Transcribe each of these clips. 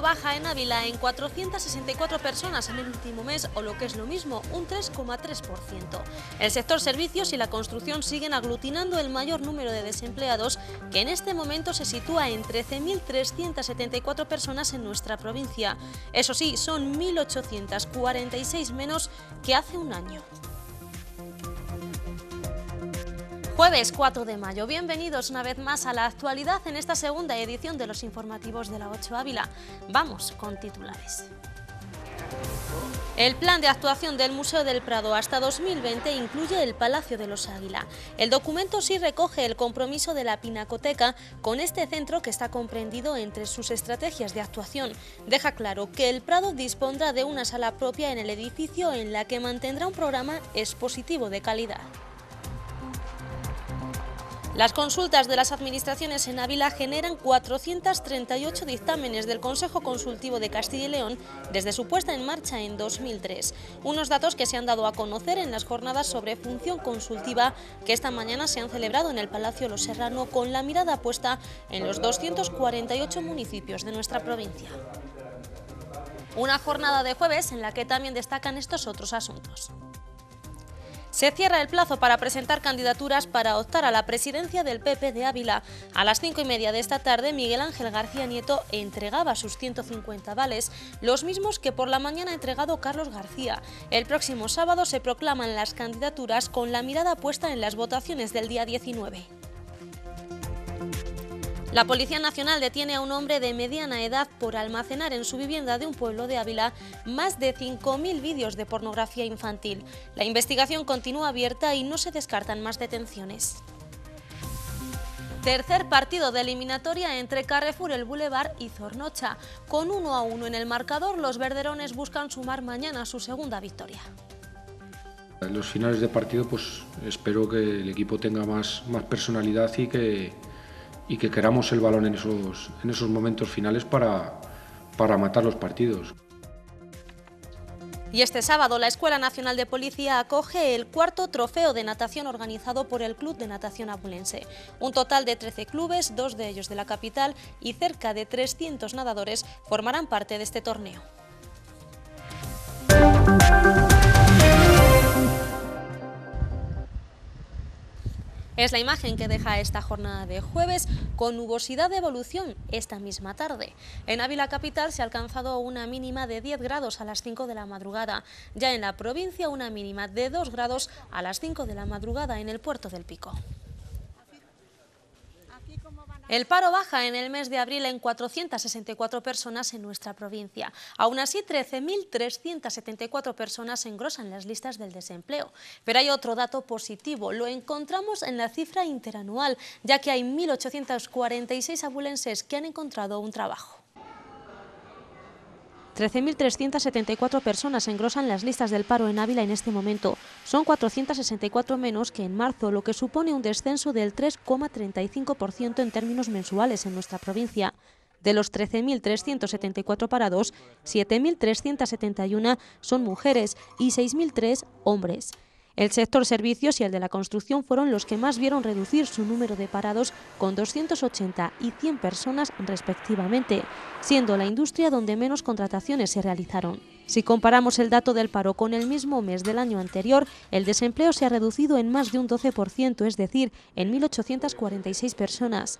baja en Ávila en 464 personas en el último mes, o lo que es lo mismo, un 3,3%. El sector servicios y la construcción siguen aglutinando el mayor número de desempleados, que en este momento se sitúa en 13.374 personas en nuestra provincia. Eso sí, son 1.846 menos que hace un año. Jueves 4 de mayo, bienvenidos una vez más a la actualidad en esta segunda edición de los informativos de la 8 Ávila. Vamos con titulares. El plan de actuación del Museo del Prado hasta 2020 incluye el Palacio de los Águila. El documento sí recoge el compromiso de la Pinacoteca con este centro que está comprendido entre sus estrategias de actuación. Deja claro que el Prado dispondrá de una sala propia en el edificio en la que mantendrá un programa expositivo de calidad. Las consultas de las administraciones en Ávila generan 438 dictámenes del Consejo Consultivo de Castilla y León desde su puesta en marcha en 2003, unos datos que se han dado a conocer en las jornadas sobre función consultiva que esta mañana se han celebrado en el Palacio Los Serrano con la mirada puesta en los 248 municipios de nuestra provincia. Una jornada de jueves en la que también destacan estos otros asuntos. Se cierra el plazo para presentar candidaturas para optar a la presidencia del PP de Ávila. A las cinco y media de esta tarde, Miguel Ángel García Nieto entregaba sus 150 vales, los mismos que por la mañana ha entregado Carlos García. El próximo sábado se proclaman las candidaturas con la mirada puesta en las votaciones del día 19. La Policía Nacional detiene a un hombre de mediana edad por almacenar en su vivienda de un pueblo de Ávila más de 5.000 vídeos de pornografía infantil. La investigación continúa abierta y no se descartan más detenciones. Tercer partido de eliminatoria entre Carrefour, el Boulevard y Zornocha. Con 1 a 1 en el marcador, los verderones buscan sumar mañana su segunda victoria. En los finales de partido, pues espero que el equipo tenga más, más personalidad y que, y que queramos el balón en esos, en esos momentos finales para, para matar los partidos. Y este sábado la Escuela Nacional de Policía acoge el cuarto trofeo de natación organizado por el Club de Natación Abulense. Un total de 13 clubes, dos de ellos de la capital, y cerca de 300 nadadores formarán parte de este torneo. Es la imagen que deja esta jornada de jueves con nubosidad de evolución esta misma tarde. En Ávila Capital se ha alcanzado una mínima de 10 grados a las 5 de la madrugada. Ya en la provincia una mínima de 2 grados a las 5 de la madrugada en el puerto del Pico. El paro baja en el mes de abril en 464 personas en nuestra provincia. Aún así, 13.374 personas engrosan las listas del desempleo. Pero hay otro dato positivo, lo encontramos en la cifra interanual, ya que hay 1.846 abulenses que han encontrado un trabajo. 13.374 personas engrosan las listas del paro en Ávila en este momento. Son 464 menos que en marzo, lo que supone un descenso del 3,35% en términos mensuales en nuestra provincia. De los 13.374 parados, 7.371 son mujeres y 6.003 hombres. El sector servicios y el de la construcción fueron los que más vieron reducir su número de parados con 280 y 100 personas respectivamente, siendo la industria donde menos contrataciones se realizaron. Si comparamos el dato del paro con el mismo mes del año anterior, el desempleo se ha reducido en más de un 12%, es decir, en 1.846 personas.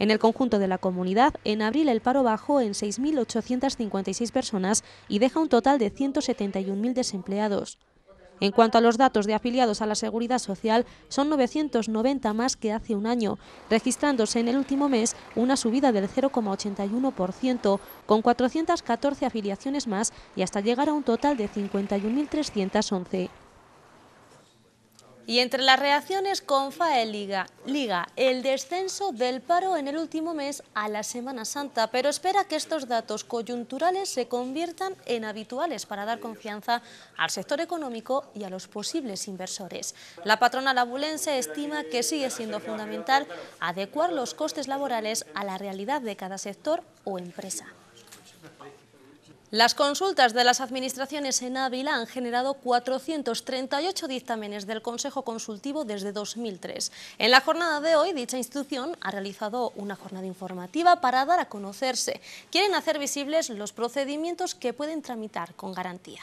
En el conjunto de la comunidad, en abril el paro bajó en 6.856 personas y deja un total de 171.000 desempleados. En cuanto a los datos de afiliados a la Seguridad Social, son 990 más que hace un año, registrándose en el último mes una subida del 0,81%, con 414 afiliaciones más y hasta llegar a un total de 51.311. Y entre las reacciones con Liga, Liga, el descenso del paro en el último mes a la Semana Santa, pero espera que estos datos coyunturales se conviertan en habituales para dar confianza al sector económico y a los posibles inversores. La patronal abulense estima que sigue siendo fundamental adecuar los costes laborales a la realidad de cada sector o empresa. Las consultas de las administraciones en Ávila han generado 438 dictámenes del Consejo Consultivo desde 2003. En la jornada de hoy, dicha institución ha realizado una jornada informativa para dar a conocerse. Quieren hacer visibles los procedimientos que pueden tramitar con garantía.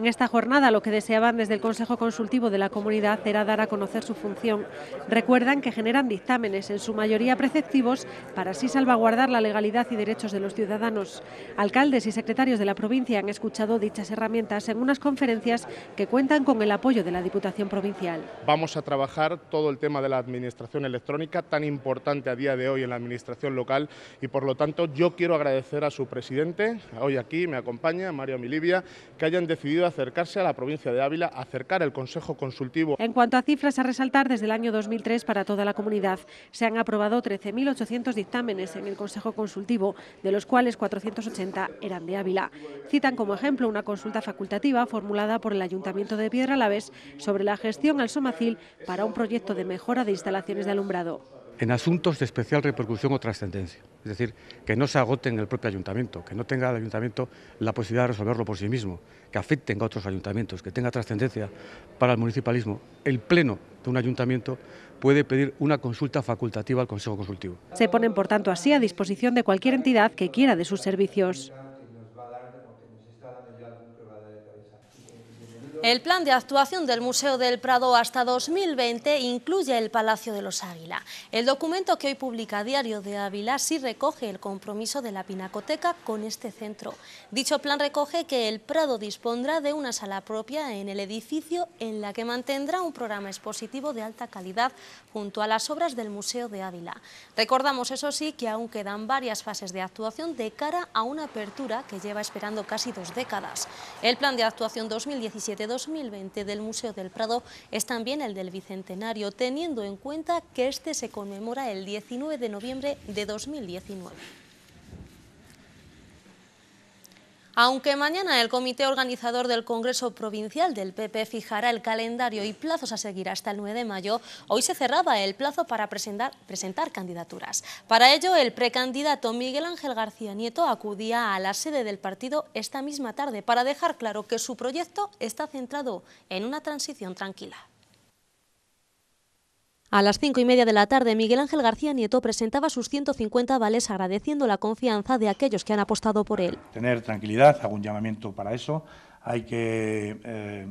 En esta jornada lo que deseaban desde el Consejo Consultivo de la Comunidad era dar a conocer su función. Recuerdan que generan dictámenes, en su mayoría preceptivos, para así salvaguardar la legalidad y derechos de los ciudadanos. Alcaldes y secretarios de la provincia han escuchado dichas herramientas en unas conferencias que cuentan con el apoyo de la Diputación Provincial. Vamos a trabajar todo el tema de la administración electrónica, tan importante a día de hoy en la administración local, y por lo tanto yo quiero agradecer a su presidente, hoy aquí me acompaña, Mario Milivia, que hayan decidido acercarse a la provincia de Ávila, acercar el Consejo Consultivo. En cuanto a cifras a resaltar, desde el año 2003 para toda la comunidad se han aprobado 13.800 dictámenes en el Consejo Consultivo, de los cuales 480 eran de Ávila. Citan como ejemplo una consulta facultativa formulada por el Ayuntamiento de Piedra Laves sobre la gestión al Somacil para un proyecto de mejora de instalaciones de alumbrado en asuntos de especial repercusión o trascendencia. Es decir, que no se agoten en el propio ayuntamiento, que no tenga el ayuntamiento la posibilidad de resolverlo por sí mismo, que afecten a otros ayuntamientos, que tenga trascendencia para el municipalismo. El pleno de un ayuntamiento puede pedir una consulta facultativa al Consejo Consultivo. Se ponen, por tanto, así a disposición de cualquier entidad que quiera de sus servicios. El plan de actuación del Museo del Prado hasta 2020 incluye el Palacio de los Águila. El documento que hoy publica Diario de Ávila sí recoge el compromiso de la Pinacoteca con este centro. Dicho plan recoge que el Prado dispondrá de una sala propia en el edificio en la que mantendrá un programa expositivo de alta calidad junto a las obras del Museo de Ávila. Recordamos, eso sí, que aún quedan varias fases de actuación de cara a una apertura que lleva esperando casi dos décadas. El plan de actuación 2017 2020 del Museo del Prado es también el del Bicentenario, teniendo en cuenta que este se conmemora el 19 de noviembre de 2019. Aunque mañana el comité organizador del Congreso Provincial del PP fijará el calendario y plazos a seguir hasta el 9 de mayo, hoy se cerraba el plazo para presentar, candidaturas. Para ello, el precandidato Miguel Ángel García Nieto acudía a la sede del partido esta misma tarde para dejar claro que su proyecto está centrado en una transición tranquila. A las cinco y media de la tarde, Miguel Ángel García Nieto presentaba sus 150 vales agradeciendo la confianza de aquellos que han apostado por él. Tener tranquilidad, hago un llamamiento para eso. Hay que eh,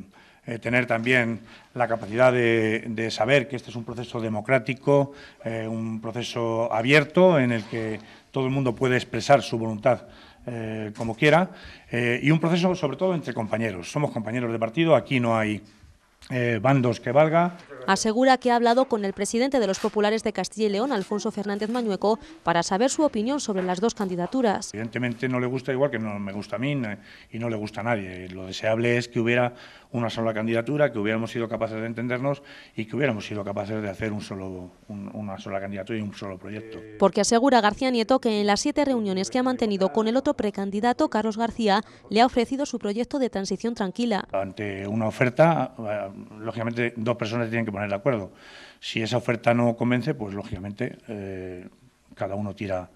eh, tener también la capacidad de, saber que este es un proceso democrático, eh, un proceso abierto en el que todo el mundo puede expresar su voluntad como quiera y un proceso sobre todo entre compañeros. Somos compañeros de partido, aquí no hay bandos eh, que valga. Asegura que ha hablado con el presidente de los populares de Castilla y León, Alfonso Fernández Mañueco, para saber su opinión sobre las dos candidaturas. Evidentemente no le gusta igual que no me gusta a mí y no le gusta a nadie. Lo deseable es que hubiera una sola candidatura, que hubiéramos sido capaces de entendernos y que hubiéramos sido capaces de hacer un solo, una sola candidatura y un solo proyecto. Porque asegura García Nieto que en las siete reuniones que ha mantenido con el otro precandidato, Carlos García, le ha ofrecido su proyecto de transición tranquila. Ante una oferta eh, lógicamente dos personas tienen que poner de acuerdo. Si esa oferta no convence, pues lógicamente eh, cada uno tira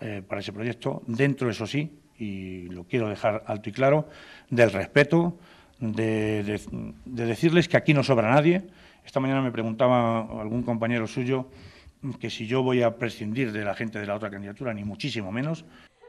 eh, para ese proyecto, dentro, eso sí, y lo quiero dejar alto y claro, del respeto, de, de decirles que aquí no sobra nadie. Esta mañana me preguntaba algún compañero suyo que si yo voy a prescindir de la gente de la otra candidatura, ni muchísimo menos.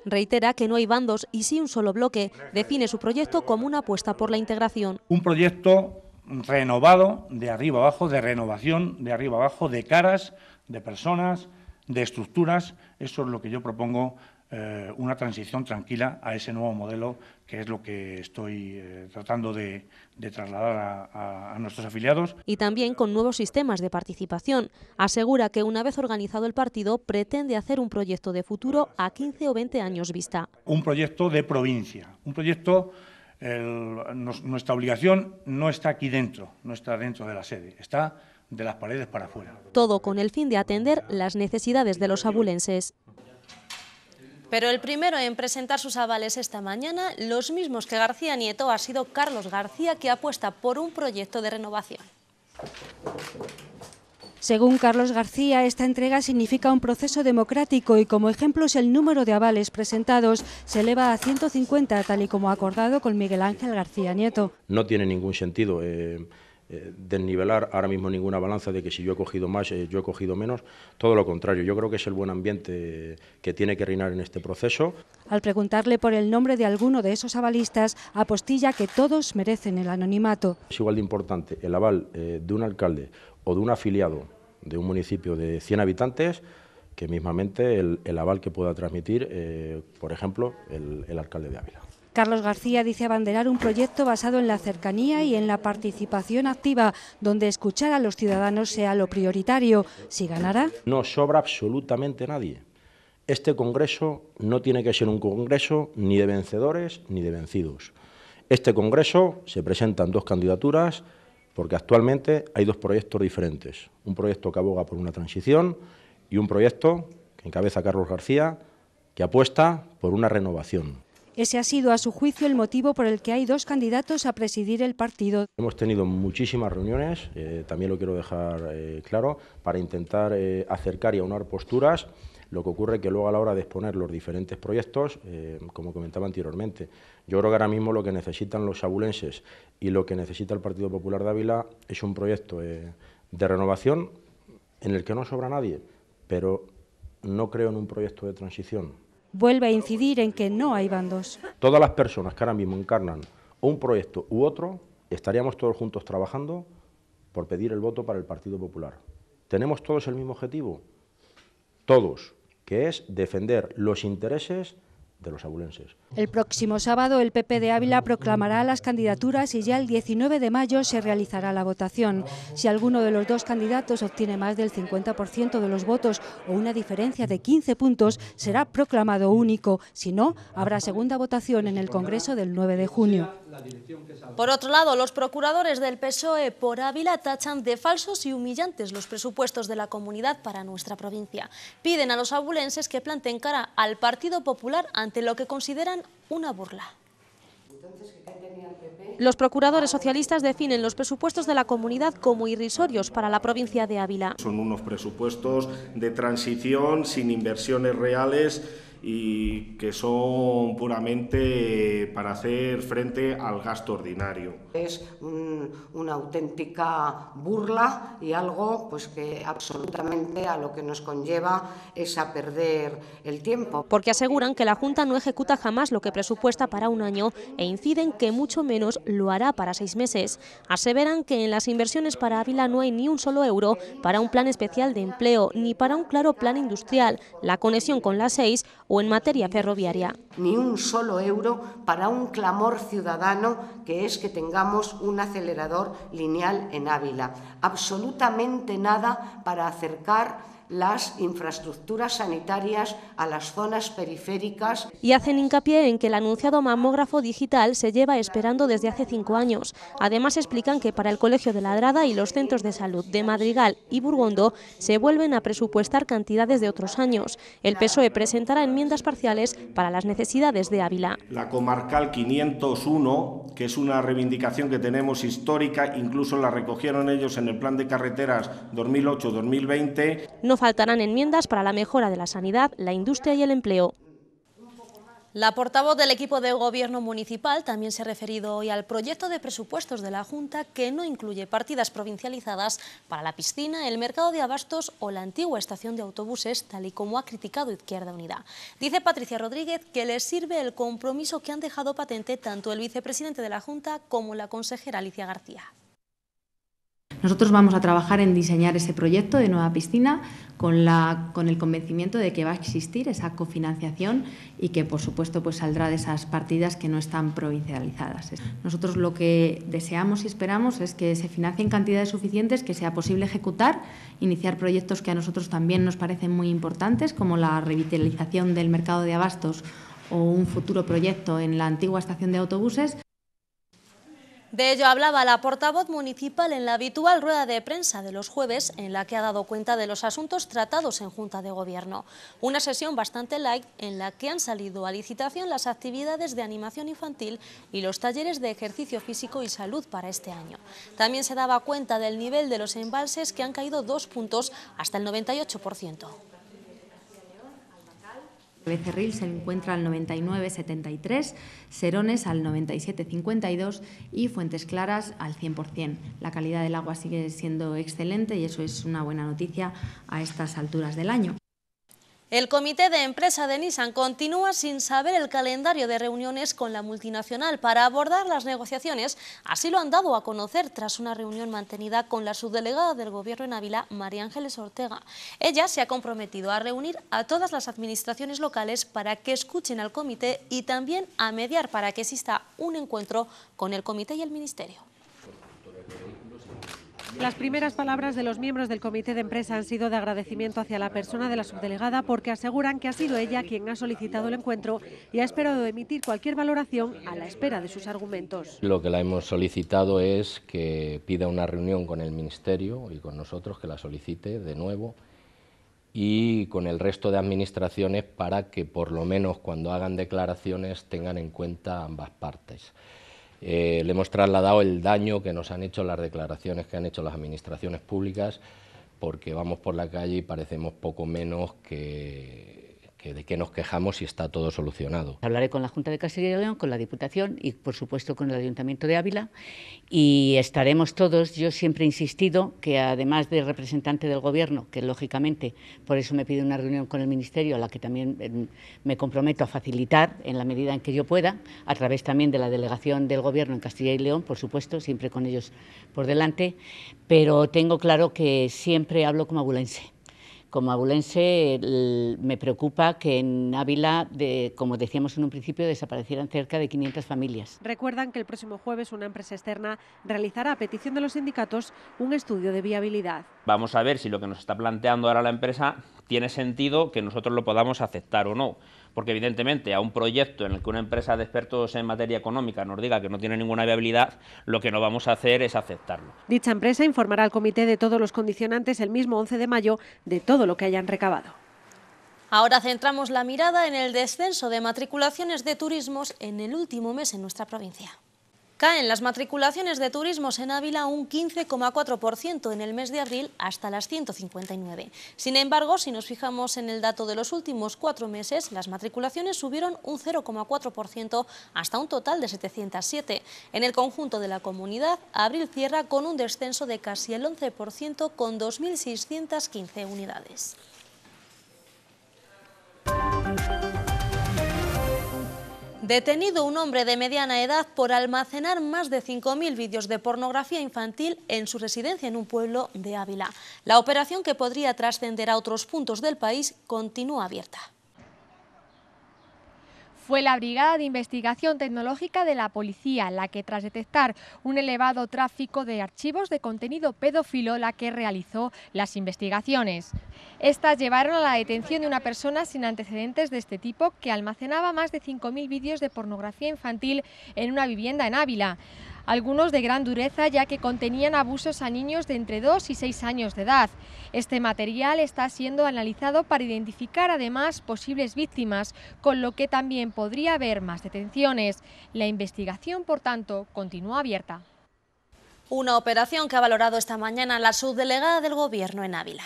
Reitera que no hay bandos y sí un solo bloque. Define su proyecto como una apuesta por la integración. Un proyecto renovado de arriba abajo, de renovación de arriba abajo, de caras, de personas, de estructuras. Eso es lo que yo propongo, eh, una transición tranquila a ese nuevo modelo, que es lo que estoy eh, tratando de, trasladar a, a nuestros afiliados. Y también con nuevos sistemas de participación. Asegura que una vez organizado el partido, pretende hacer un proyecto de futuro a 15 o 20 años vista. Un proyecto de provincia, un proyecto nuestra obligación no está aquí dentro, no está dentro de la sede, está de las paredes para afuera. Todo con el fin de atender las necesidades de los abulenses. Pero el primero en presentar sus avales esta mañana, los mismos que García Nieto, ha sido Carlos García, que apuesta por un proyecto de renovación. Según Carlos García, esta entrega significa un proceso democrático y como es el número de avales presentados se eleva a 150, tal y como acordado con Miguel Ángel García Nieto. No tiene ningún sentido. Eh, eh, desnivelar ahora mismo ninguna balanza de que si yo he cogido más, eh, yo he cogido menos. Todo lo contrario, yo creo que es el buen ambiente que tiene que reinar en este proceso. Al preguntarle por el nombre de alguno de esos avalistas, apostilla que todos merecen el anonimato. Es igual de importante el aval de un alcalde o de un afiliado de un municipio de 100 habitantes que mismamente el, aval que pueda transmitir, eh, por ejemplo, el, el alcalde de Ávila. Carlos García dice abanderar un proyecto basado en la cercanía y en la participación activa, donde escuchar a los ciudadanos sea lo prioritario. Si ganará... No sobra absolutamente nadie. Este Congreso no tiene que ser un Congreso ni de vencedores ni de vencidos. Este Congreso se presentan dos candidaturas porque actualmente hay dos proyectos diferentes, un proyecto que aboga por una transición y un proyecto que encabeza Carlos García, que apuesta por una renovación. Ese ha sido, a su juicio, el motivo por el que hay dos candidatos a presidir el partido. Hemos tenido muchísimas reuniones, eh, también lo quiero dejar eh, claro, para intentar eh, acercar y aunar posturas lo que ocurre es que luego a la hora de exponer los diferentes proyectos, eh, como comentaba anteriormente, yo creo que ahora mismo lo que necesitan los sabulenses y lo que necesita el Partido Popular de Ávila es un proyecto eh, de renovación en el que no sobra nadie, pero no creo en un proyecto de transición. Vuelve a incidir en que no hay bandos. Todas las personas que ahora mismo encarnan un proyecto u otro, estaríamos todos juntos trabajando por pedir el voto para el Partido Popular. ¿Tenemos todos el mismo objetivo? Todos que es defender los intereses de los El próximo sábado el PP de Ávila proclamará las candidaturas y ya el 19 de mayo se realizará la votación. Si alguno de los dos candidatos obtiene más del 50% de los votos o una diferencia de 15 puntos, será proclamado único. Si no, habrá segunda votación en el Congreso del 9 de junio. Por otro lado, los procuradores del PSOE por Ávila tachan de falsos y humillantes los presupuestos de la comunidad para nuestra provincia. Piden a los abulenses que planten cara al Partido Popular ante ante lo que consideran una burla. Los procuradores socialistas definen los presupuestos de la comunidad como irrisorios para la provincia de Ávila. Son unos presupuestos de transición sin inversiones reales y que son puramente eh, para hacer frente al gasto ordinario. Es una auténtica burla y algo pues que absolutamente a lo que nos conlleva es a perder el tiempo. Porque aseguran que la Junta no ejecuta jamás lo que presupuesta para un año e inciden que mucho menos lo hará para seis meses. Aseveran que en las inversiones para Ávila no hay ni un solo euro para un plan especial de empleo ni para un claro plan industrial, la conexión con la SEIS o en materia ferroviaria. Ni un solo euro para un clamor ciudadano que es que tengamos un acelerador lineal en Ávila. Absolutamente nada para acercar las infraestructuras sanitarias a las zonas periféricas. Y hacen hincapié en que el anunciado mamógrafo digital se lleva esperando desde hace cinco años. Además explican que para el Colegio de Ladrada y los centros de salud de Madrigal y Burgondo se vuelven a presupuestar cantidades de otros años. El PSOE presentará enmiendas parciales para las necesidades de Ávila. La comarcal 501, que es una reivindicación que tenemos histórica, incluso la recogieron ellos en el plan de carreteras 2008-2020. No faltarán enmiendas para la mejora de la sanidad, la industria y el empleo. La portavoz del equipo de gobierno municipal también se ha referido hoy al proyecto de presupuestos de la Junta que no incluye partidas provincializadas para la piscina, el mercado de abastos o la antigua estación de autobuses, tal y como ha criticado Izquierda Unida. Dice Patricia Rodríguez que les sirve el compromiso que han dejado patente tanto el vicepresidente de la Junta como la consejera Alicia García. Nosotros vamos a trabajar en diseñar ese proyecto de nueva piscina con, el convencimiento de que va a existir esa cofinanciación y que, por supuesto, pues saldrá de esas partidas que no están provincializadas. Nosotros lo que deseamos y esperamos es que se financien cantidades suficientes que sea posible ejecutar, iniciar proyectos que a nosotros también nos parecen muy importantes, como la revitalización del mercado de abastos o un futuro proyecto en la antigua estación de autobuses. De ello hablaba la portavoz municipal en la habitual rueda de prensa de los jueves, en la que ha dado cuenta de los asuntos tratados en Junta de Gobierno. Una sesión bastante light en la que han salido a licitación las actividades de animación infantil y los talleres de ejercicio físico y salud para este año. También se daba cuenta del nivel de los embalses que han caído dos puntos hasta el 98%. Becerril se encuentra al 99,73, Serones al 97,52 y Fuentes Claras al 100%. La calidad del agua sigue siendo excelente y eso es una buena noticia a estas alturas del año. El comité de empresa de Nissan continúa sin saber el calendario de reuniones con la multinacional para abordar las negociaciones. Así lo han dado a conocer tras una reunión mantenida con la subdelegada del Gobierno en Ávila, María Ángeles Ortega. Ella se ha comprometido a reunir a todas las administraciones locales para que escuchen al comité y también a mediar para que exista un encuentro con el comité y el ministerio. Las primeras palabras de los miembros del comité de empresa han sido de agradecimiento hacia la persona de la subdelegada porque aseguran que ha sido ella quien ha solicitado el encuentro y ha esperado emitir cualquier valoración a la espera de sus argumentos. Lo que la hemos solicitado es que pida una reunión con el Ministerio y con nosotros, que la solicite de nuevo y con el resto de administraciones para que por lo menos cuando hagan declaraciones tengan en cuenta ambas partes. Eh, le hemos trasladado el daño que nos han hecho las declaraciones que han hecho las administraciones públicas, porque vamos por la calle y parecemos poco menos que de qué nos quejamos si está todo solucionado. Hablaré con la Junta de Castilla y León, con la Diputación y, por supuesto, con el Ayuntamiento de Ávila y estaremos todos. Yo siempre he insistido que, además de representante del Gobierno, que lógicamente por eso me pide una reunión con el Ministerio, a la que también em, me comprometo a facilitar en la medida en que yo pueda, a través también de la delegación del Gobierno en Castilla y León, por supuesto, siempre con ellos por delante, pero tengo claro que siempre hablo como abulense. Como abulense me preocupa que en Ávila, como decíamos en un principio, desaparecieran cerca de 500 familias. Recuerdan que el próximo jueves una empresa externa realizará a petición de los sindicatos un estudio de viabilidad. Vamos a ver si lo que nos está planteando ahora la empresa tiene sentido que nosotros lo podamos aceptar o no porque evidentemente a un proyecto en el que una empresa de expertos en materia económica nos diga que no tiene ninguna viabilidad, lo que no vamos a hacer es aceptarlo. Dicha empresa informará al comité de todos los condicionantes el mismo 11 de mayo de todo lo que hayan recabado. Ahora centramos la mirada en el descenso de matriculaciones de turismos en el último mes en nuestra provincia. Caen las matriculaciones de turismos en Ávila un 15,4% en el mes de abril hasta las 159. Sin embargo, si nos fijamos en el dato de los últimos cuatro meses, las matriculaciones subieron un 0,4% hasta un total de 707. En el conjunto de la comunidad, abril cierra con un descenso de casi el 11% con 2.615 unidades. Detenido un hombre de mediana edad por almacenar más de 5.000 vídeos de pornografía infantil en su residencia en un pueblo de Ávila. La operación que podría trascender a otros puntos del país continúa abierta. Fue la Brigada de Investigación Tecnológica de la Policía la que, tras detectar un elevado tráfico de archivos de contenido pedófilo, la que realizó las investigaciones. Estas llevaron a la detención de una persona sin antecedentes de este tipo que almacenaba más de 5.000 vídeos de pornografía infantil en una vivienda en Ávila algunos de gran dureza ya que contenían abusos a niños de entre 2 y 6 años de edad. Este material está siendo analizado para identificar además posibles víctimas, con lo que también podría haber más detenciones. La investigación, por tanto, continúa abierta. Una operación que ha valorado esta mañana la subdelegada del Gobierno en Ávila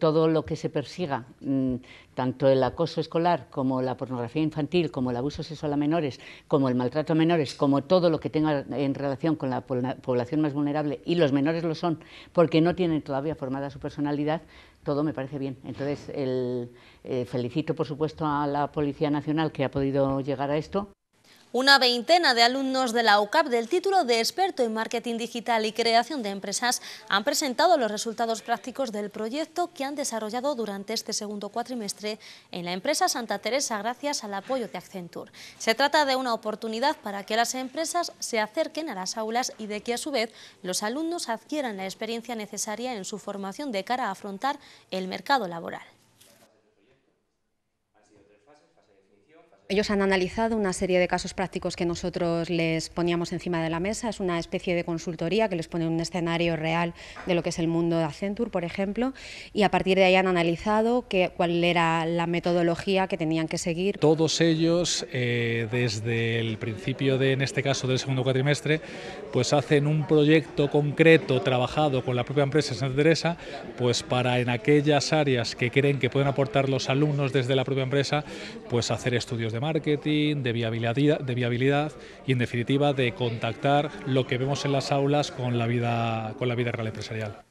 todo lo que se persiga, mm, tanto el acoso escolar como la pornografía infantil, como el abuso sexual a menores, como el maltrato a menores, como todo lo que tenga en relación con la población más vulnerable, y los menores lo son porque no tienen todavía formada su personalidad, todo me parece bien. Entonces, el, eh, felicito, por supuesto, a la Policía Nacional que ha podido llegar a esto. Una veintena de alumnos de la UCAP del título de experto en marketing digital y creación de empresas han presentado los resultados prácticos del proyecto que han desarrollado durante este segundo cuatrimestre en la empresa Santa Teresa gracias al apoyo de Accenture. Se trata de una oportunidad para que las empresas se acerquen a las aulas y de que a su vez los alumnos adquieran la experiencia necesaria en su formación de cara a afrontar el mercado laboral. Ellos han analizado una serie de casos prácticos que nosotros les poníamos encima de la mesa. Es una especie de consultoría que les pone un escenario real de lo que es el mundo de Accenture, por ejemplo, y a partir de ahí han analizado cuál era la metodología que tenían que seguir. Todos ellos, eh, desde el principio, de, en este caso del segundo cuatrimestre, pues hacen un proyecto concreto trabajado con la propia empresa Santa Teresa, pues para en aquellas áreas que creen que pueden aportar los alumnos desde la propia empresa, pues hacer estudios de de marketing, de viabilidad, de viabilidad y en definitiva de contactar lo que vemos en las aulas con la vida, con la vida real empresarial.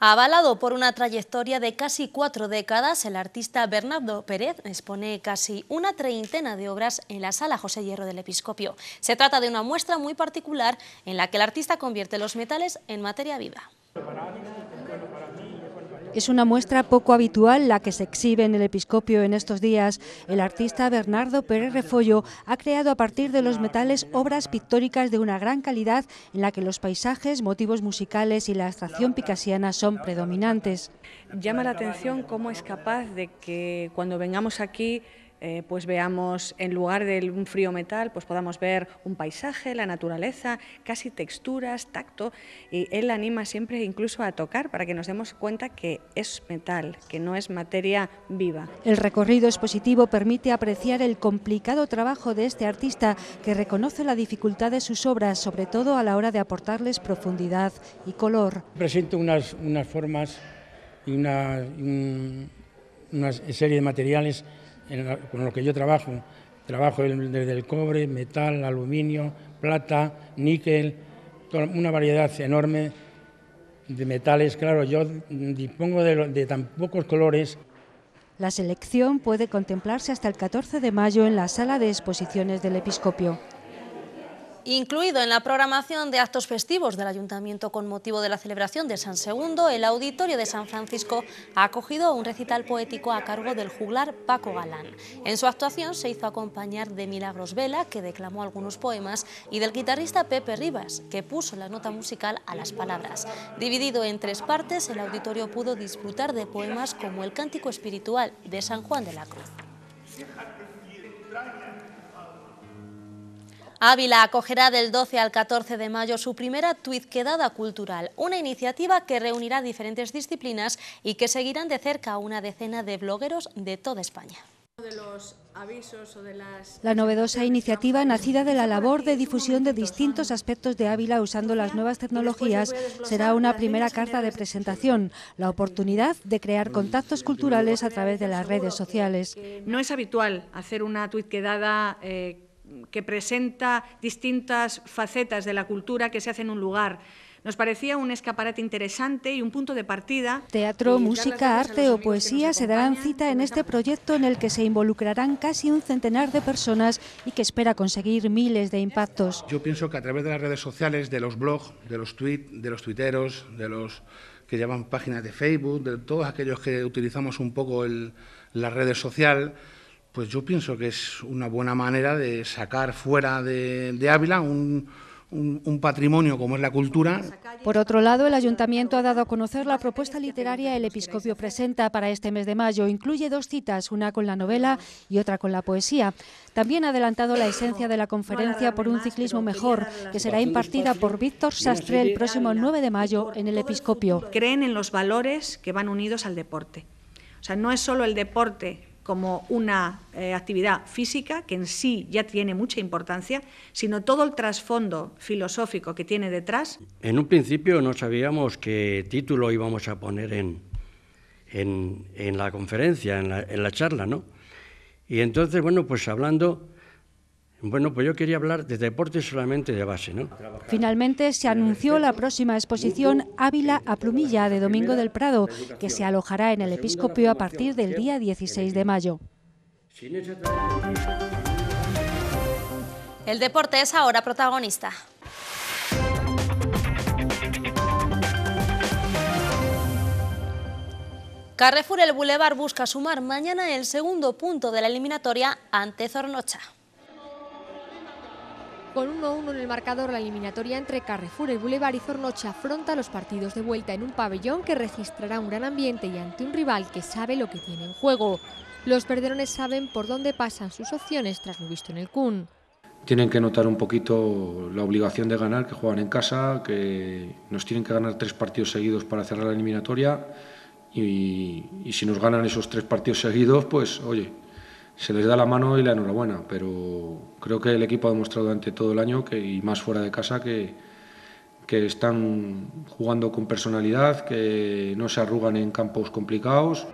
Avalado por una trayectoria de casi cuatro décadas, el artista Bernardo Pérez expone casi una treintena de obras en la Sala José Hierro del Episcopio. Se trata de una muestra muy particular en la que el artista convierte los metales en materia viva. Es una muestra poco habitual la que se exhibe en el episcopio en estos días. El artista Bernardo Pérez Refollo ha creado a partir de los metales obras pictóricas de una gran calidad en la que los paisajes, motivos musicales y la abstracción picasiana son predominantes. Llama la atención cómo es capaz de que cuando vengamos aquí eh, pues veamos en lugar de un frío metal, pues podamos ver un paisaje, la naturaleza, casi texturas, tacto, y él anima siempre incluso a tocar para que nos demos cuenta que es metal, que no es materia viva. El recorrido expositivo permite apreciar el complicado trabajo de este artista que reconoce la dificultad de sus obras, sobre todo a la hora de aportarles profundidad y color. Presento unas, formas y una, una serie de materiales con lo que yo trabajo. Trabajo desde el cobre, metal, aluminio, plata, níquel, una variedad enorme de metales. Claro, yo dispongo de, de tan pocos colores la selección puede contemplarse hasta el 14 de mayo en la sala de exposiciones del episcopio. Incluido en la programación de actos festivos del Ayuntamiento con motivo de la celebración de San Segundo, el Auditorio de San Francisco ha acogido un recital poético a cargo del juglar Paco Galán. En su actuación se hizo acompañar de Milagros Vela, que declamó algunos poemas, y del guitarrista Pepe Rivas, que puso la nota musical a las palabras. Dividido en tres partes, el auditorio pudo disfrutar de poemas como el Cántico Espiritual de San Juan de la Cruz. Ávila acogerá del 12 al 14 de mayo su primera Quedada Cultural, una iniciativa que reunirá diferentes disciplinas y que seguirán de cerca una decena de blogueros de toda España. La novedosa iniciativa, nacida de la labor de difusión de distintos aspectos de Ávila usando las nuevas tecnologías, será una primera carta de este presentación, la oportunidad de crear mm. contactos culturales a través de las redes sociales. No es habitual hacer una Quedada eh, que presenta distintas facetas de la cultura que se hace en un lugar. Nos parecía un escaparate interesante y un punto de partida. Teatro, música, arte o poesía se darán cita en este proyecto en el que se involucrarán casi un centenar de personas y que espera conseguir miles de impactos. Yo pienso que a través de las redes sociales, de los blogs, de los tweets, de los tuiteros, de los que llevan páginas de Facebook, de todos aquellos que utilizamos un poco ...las la red social, pues yo pienso que es una buena manera de sacar fuera de, Ávila un, patrimonio como es la cultura. Por otro lado, el Ayuntamiento ha dado a conocer la propuesta literaria El Episcopio Presenta para este mes de mayo. Incluye dos citas, una con la novela y otra con la poesía. También ha adelantado la esencia de la conferencia por un ciclismo mejor, que será impartida por Víctor Sastre el próximo 9 de mayo en el Episcopio. Creen en los valores que van unidos al deporte. O sea, no es solo el deporte como una eh, actividad física, que en sí ya tiene mucha importancia, sino todo el trasfondo filosófico que tiene detrás. En un principio no sabíamos qué título íbamos a poner en, en, la conferencia, en la, en la, charla, ¿no? Y entonces, bueno, pues hablando bueno, pues yo quería hablar de deporte solamente de base, ¿no? Finalmente se anunció la próxima exposición Ávila a Plumilla de Domingo del Prado, que se alojará en el Episcopio a partir del día 16 de mayo. El deporte es ahora protagonista. Carrefour El Boulevard busca sumar mañana el segundo punto de la eliminatoria ante Zornocha. Con 1-1 en el marcador, la eliminatoria entre Carrefour, y Boulevard y zornoche afronta los partidos de vuelta en un pabellón que registrará un gran ambiente y ante un rival que sabe lo que tiene en juego. Los perderones saben por dónde pasan sus opciones tras lo visto en el CUN. Tienen que notar un poquito la obligación de ganar, que juegan en casa, que nos tienen que ganar tres partidos seguidos para cerrar la eliminatoria y si nos ganan esos tres partidos seguidos, pues oye, se les da la mano y la enhorabuena, pero creo que el equipo ha demostrado durante todo el año que, y más fuera de casa que, que están jugando con personalidad, que no se arrugan en campos complicados.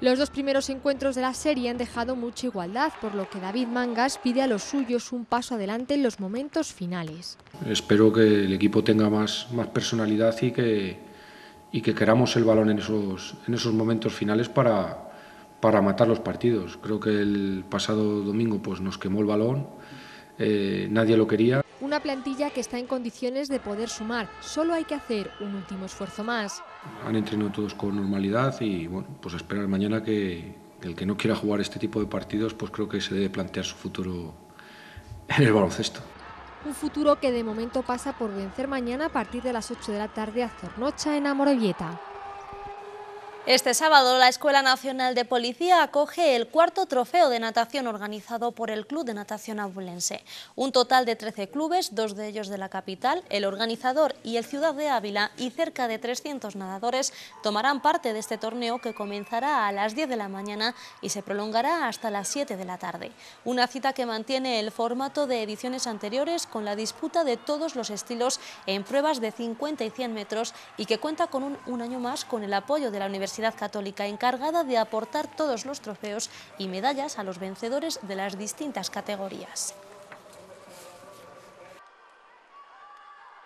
Los dos primeros encuentros de la serie han dejado mucha igualdad, por lo que David Mangas pide a los suyos un paso adelante en los momentos finales. Espero que el equipo tenga más, más personalidad y que, que queramos el balón en esos, en esos momentos finales para, para matar los partidos. Creo que el pasado domingo pues, nos quemó el balón, eh, nadie lo quería. Una plantilla que está en condiciones de poder sumar, solo hay que hacer un último esfuerzo más. Han entrenado todos con normalidad y bueno, pues esperar mañana que el que no quiera jugar este tipo de partidos, pues creo que se debe plantear su futuro en el baloncesto. Un futuro que de momento pasa por vencer mañana a partir de las 8 de la tarde a Zornocha en Amorebieta. Este sábado la Escuela Nacional de Policía acoge el cuarto trofeo de natación organizado por el Club de Natación Abulense. Un total de 13 clubes, dos de ellos de la capital, el organizador y el Ciudad de Ávila y cerca de 300 nadadores tomarán parte de este torneo que comenzará a las 10 de la mañana y se prolongará hasta las 7 de la tarde. Una cita que mantiene el formato de ediciones anteriores con la disputa de todos los estilos en pruebas de 50 y 100 metros y que cuenta con un, un año más con el apoyo de la Universidad Universidad Católica encargada de aportar todos los trofeos y medallas a los vencedores de las distintas categorías.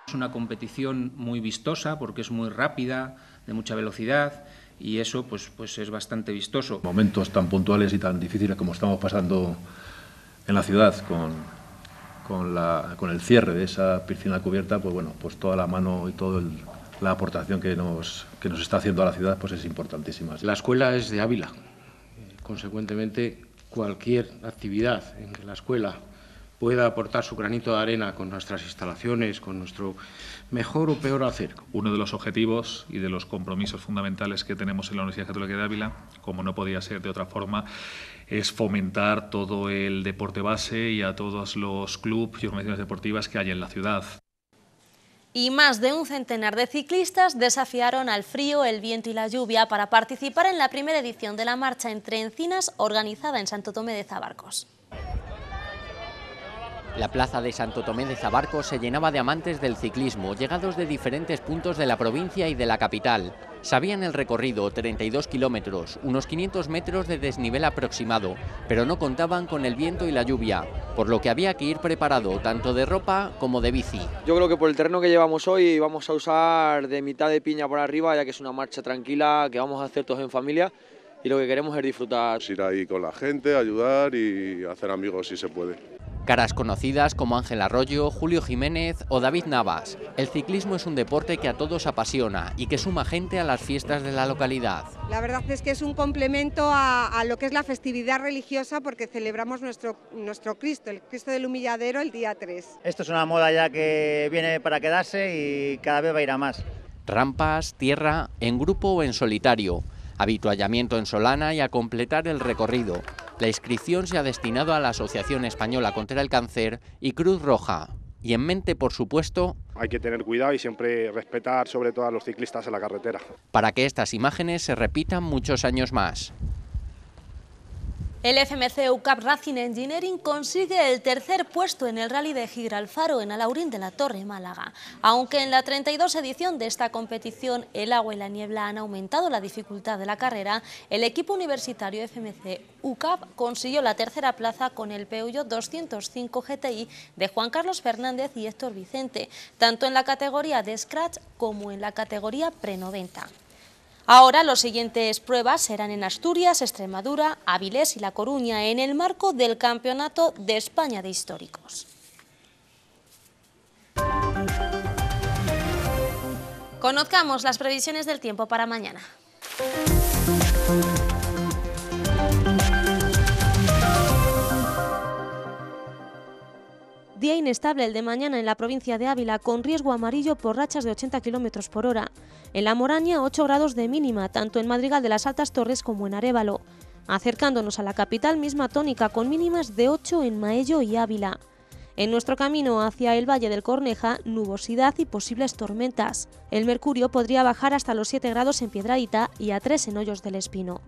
Es una competición muy vistosa porque es muy rápida, de mucha velocidad y eso pues, pues es bastante vistoso. Momentos tan puntuales y tan difíciles como estamos pasando en la ciudad con, la, con el cierre de esa piscina cubierta, pues bueno, pues toda la mano y todo el, la aportación que nos, nos está haciendo a la ciudad pues es importantísima. La escuela es de Ávila. Consecuentemente, cualquier actividad en que la escuela pueda aportar su granito de arena con nuestras instalaciones, con nuestro mejor o peor hacer. Uno de los objetivos y de los compromisos fundamentales que tenemos en la Universidad Católica de Ávila, como no podía ser de otra forma, es fomentar todo el deporte base y a todos los clubes y organizaciones deportivas que hay en la ciudad y más de un centenar de ciclistas desafiaron al frío, el viento y la lluvia para participar en la primera edición de la marcha entre encinas organizada en Santo Tomé de Zabarcos. La plaza de Santo Tomé de Zabarcos se llenaba de amantes del ciclismo, llegados de diferentes puntos de la provincia y de la capital. Sabían el recorrido, 32 kilómetros, unos 500 metros de desnivel aproximado, pero no contaban con el viento y la lluvia, por lo que había que ir preparado tanto de ropa como de bici. Yo creo que por el terreno que llevamos hoy vamos a usar de mitad de piña por arriba, ya que es una marcha tranquila que vamos a hacer todos en familia y lo que queremos es disfrutar. Ir ahí con la gente, ayudar y hacer amigos si se puede. Caras conocidas como Ángel Arroyo, Julio Jiménez o David Navas. El ciclismo es un deporte que a todos apasiona y que suma gente a las fiestas de la localidad. La verdad es que es un complemento a, lo que es la festividad religiosa porque celebramos nuestro, nuestro Cristo, el Cristo del Humilladero, el día 3. Esto es una moda ya que viene para quedarse y cada vez va a ir a más. Rampas, tierra, en grupo o en solitario. Habituallamiento en Solana y a completar el recorrido. La inscripción se ha destinado a la Asociación Española contra el Cáncer y Cruz Roja. Y en mente, por supuesto... Hay que tener cuidado y siempre respetar sobre todo a los ciclistas en la carretera. Para que estas imágenes se repitan muchos años más. El FMC UCAP Racing Engineering consigue el tercer puesto en el Rally de hidralfaro en Alaurín de la Torre, Málaga. Aunque en la 32 edición de esta competición el agua y la niebla han aumentado la dificultad de la carrera, el equipo universitario FMC UCAP consiguió la tercera plaza con el Peugeot 205 GTI de Juan Carlos Fernández y Héctor Vicente, tanto en la categoría de Scratch como en la categoría pre-90. Ahora las siguientes pruebas serán en Asturias, Extremadura, Avilés y La Coruña en el marco del Campeonato de España de Históricos. Conozcamos las previsiones del tiempo para mañana. Día inestable el de mañana en la provincia de Ávila, con riesgo amarillo por rachas de 80 km por hora. En La Moraña, 8 grados de mínima, tanto en Madrigal de las Altas Torres como en Arevalo. Acercándonos a la capital, misma tónica, con mínimas de 8 en Maello y Ávila. En nuestro camino hacia el Valle del Corneja, nubosidad y posibles tormentas. El mercurio podría bajar hasta los 7 grados en Piedradita y a 3 en Hoyos del Espino.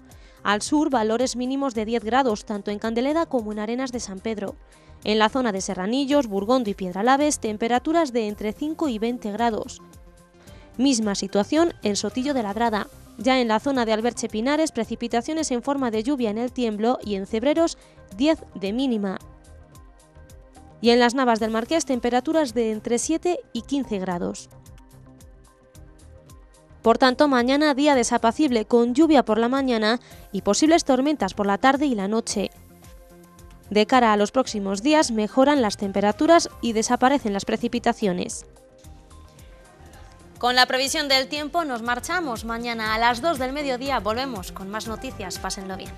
Al sur, valores mínimos de 10 grados, tanto en Candeleda como en Arenas de San Pedro. En la zona de Serranillos, Burgondo y Piedralaves, temperaturas de entre 5 y 20 grados. Misma situación en Sotillo de Ladrada. Ya en la zona de Alberche Pinares, precipitaciones en forma de lluvia en el tiemblo y en Cebreros, 10 de mínima. Y en las Navas del Marqués, temperaturas de entre 7 y 15 grados. Por tanto, mañana día desapacible con lluvia por la mañana y posibles tormentas por la tarde y la noche. De cara a los próximos días mejoran las temperaturas y desaparecen las precipitaciones. Con la previsión del tiempo nos marchamos. Mañana a las 2 del mediodía volvemos con más noticias. Pásenlo bien.